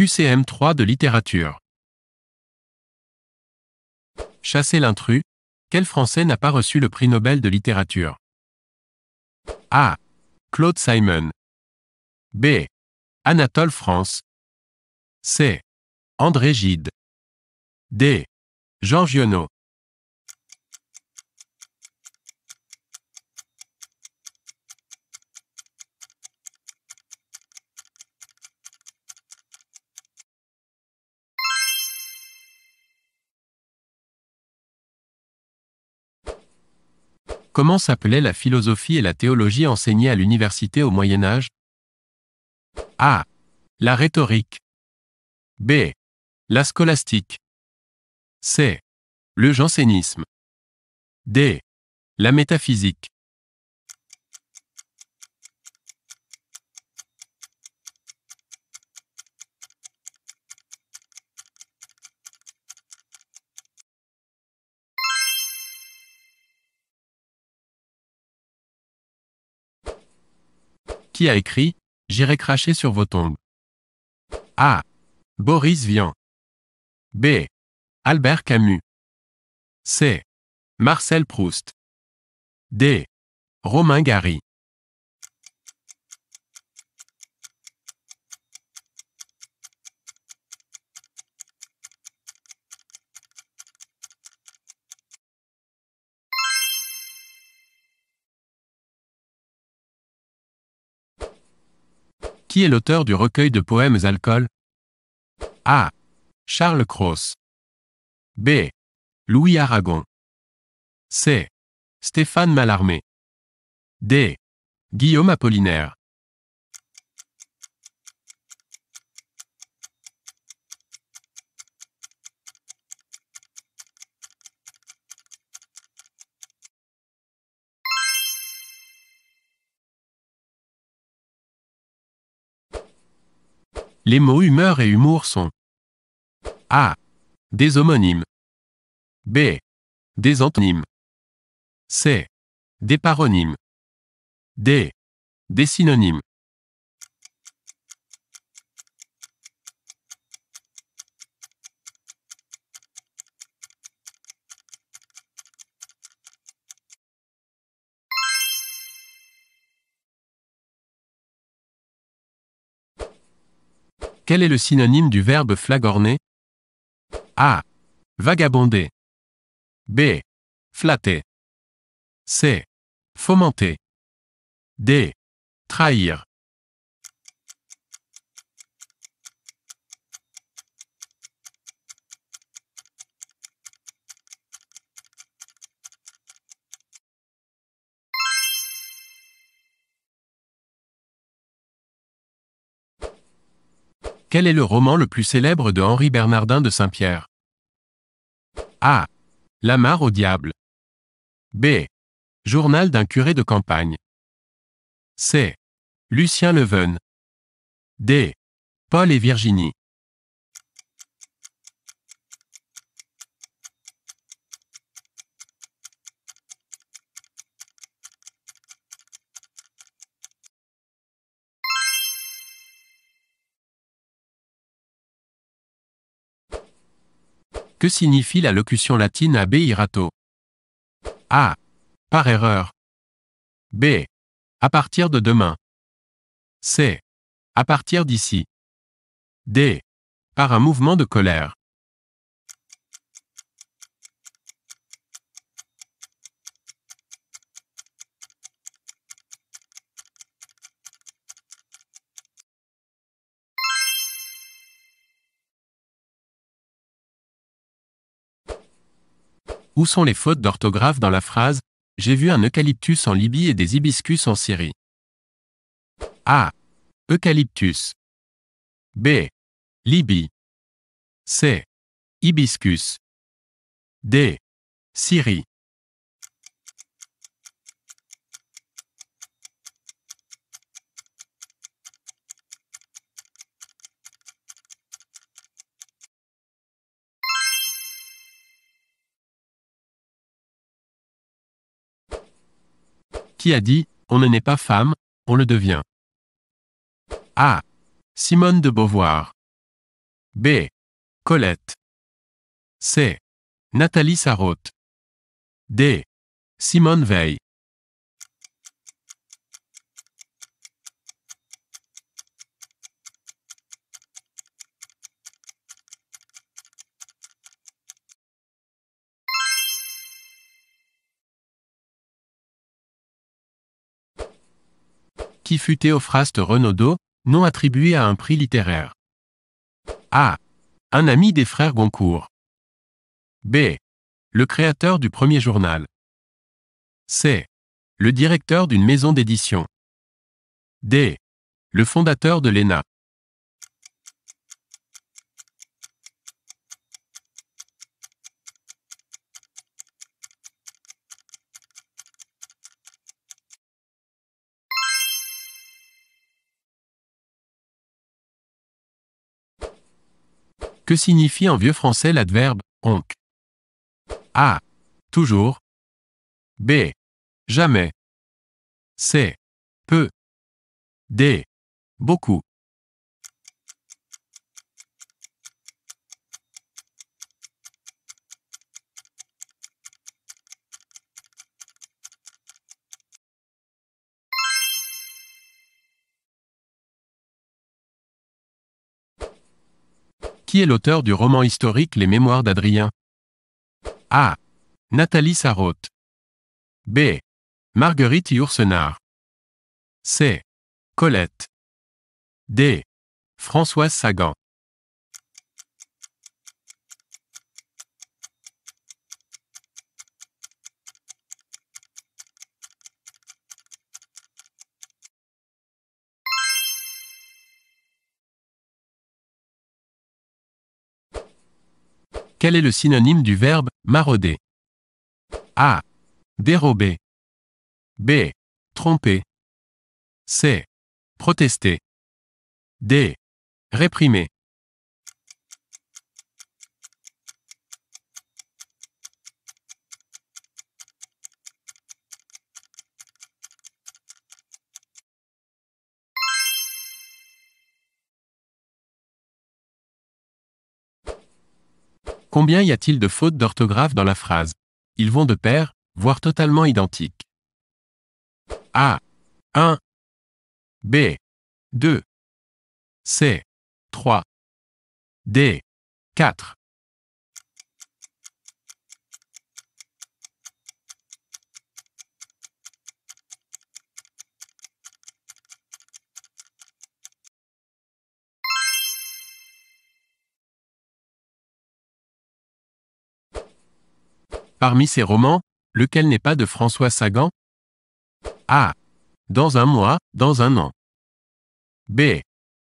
QCM3 de littérature. Chasser l'intrus, quel Français n'a pas reçu le prix Nobel de littérature A. Claude Simon. B. Anatole France. C. André Gide. D. Jean Giono. Comment s'appelait la philosophie et la théologie enseignées à l'université au Moyen Âge A. La rhétorique. B. La scolastique. C. Le jansénisme. D. La métaphysique. a écrit J'irai cracher sur vos tombes. A. Boris Vian. B. Albert Camus. C. Marcel Proust. D. Romain Gary. Qui est l'auteur du recueil de poèmes Alcool A. Charles Cross. B. Louis Aragon. C. Stéphane Mallarmé. D. Guillaume Apollinaire. Les mots humeur et humour sont A. Des homonymes. B. Des antonymes. C. Des paronymes. D. Des synonymes. Quel est le synonyme du verbe flagorner A. Vagabonder. B. Flatter. C. Fomenter. D. Trahir. Quel est le roman le plus célèbre de Henri Bernardin de Saint-Pierre A. La mare au diable. B. Journal d'un curé de campagne. C. Lucien Leven. D. Paul et Virginie. Que signifie la locution latine ab irato A. Par erreur. B. À partir de demain. C. À partir d'ici. D. Par un mouvement de colère. Où sont les fautes d'orthographe dans la phrase ⁇ J'ai vu un eucalyptus en Libye et des hibiscus en Syrie ⁇ A. Eucalyptus. B. Libye. C. Hibiscus. D. Syrie. Qui a dit On ne naît pas femme, on le devient A. Simone de Beauvoir. B. Colette. C. Nathalie Sarraute. D. Simone Veil. fut Théophraste Renaudot, nom attribué à un prix littéraire. A. Un ami des frères Goncourt. B. Le créateur du premier journal. C. Le directeur d'une maison d'édition. D. Le fondateur de l'ENA. Que signifie en vieux français l'adverbe onc A. Toujours. B. Jamais. C. Peu. D. Beaucoup. Qui est l'auteur du roman historique Les Mémoires d'Adrien A. Nathalie Sarraute. B. Marguerite Yourcenar. C. Colette. D. Françoise Sagan. Quel est le synonyme du verbe marauder A. Dérober. B. Tromper. C. Protester. D. Réprimer. Combien y a-t-il de fautes d'orthographe dans la phrase Ils vont de pair, voire totalement identiques. A. 1. B. 2. C. 3. D. 4. Parmi ses romans, lequel n'est pas de François Sagan A. Dans un mois, dans un an. B.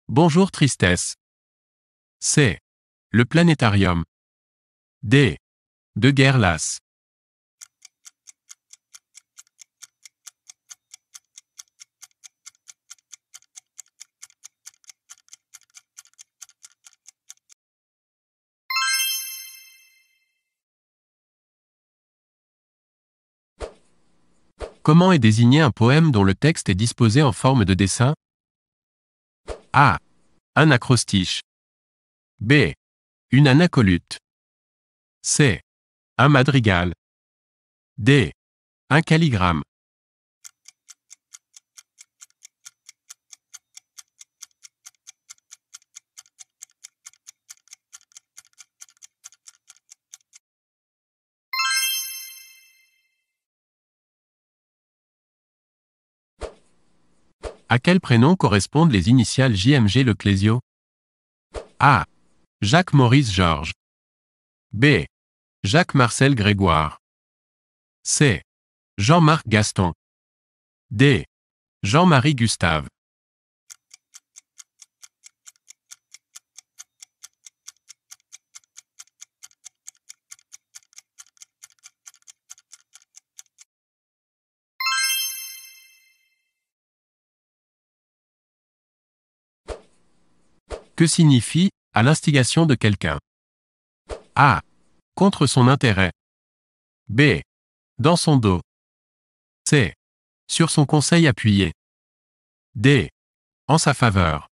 Bonjour tristesse. C. Le planétarium. D. De guerre Comment est désigné un poème dont le texte est disposé en forme de dessin A. Un acrostiche. B. Une anacolute. C. Un madrigal. D. Un calligramme. À quel prénom correspondent les initiales JMG Leclésio A. Jacques-Maurice Georges. B. Jacques-Marcel Grégoire. C. Jean-Marc Gaston. D. Jean-Marie Gustave. Que signifie à l'instigation de quelqu'un A. Contre son intérêt. B. Dans son dos. C. Sur son conseil appuyé. D. En sa faveur.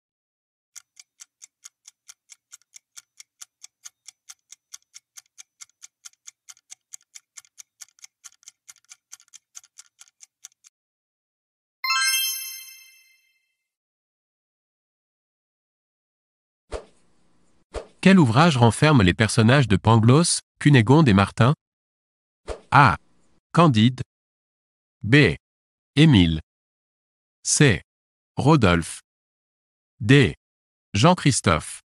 Quel ouvrage renferme les personnages de Pangloss, Cunégonde et Martin A. Candide B. Émile C. Rodolphe D. Jean-Christophe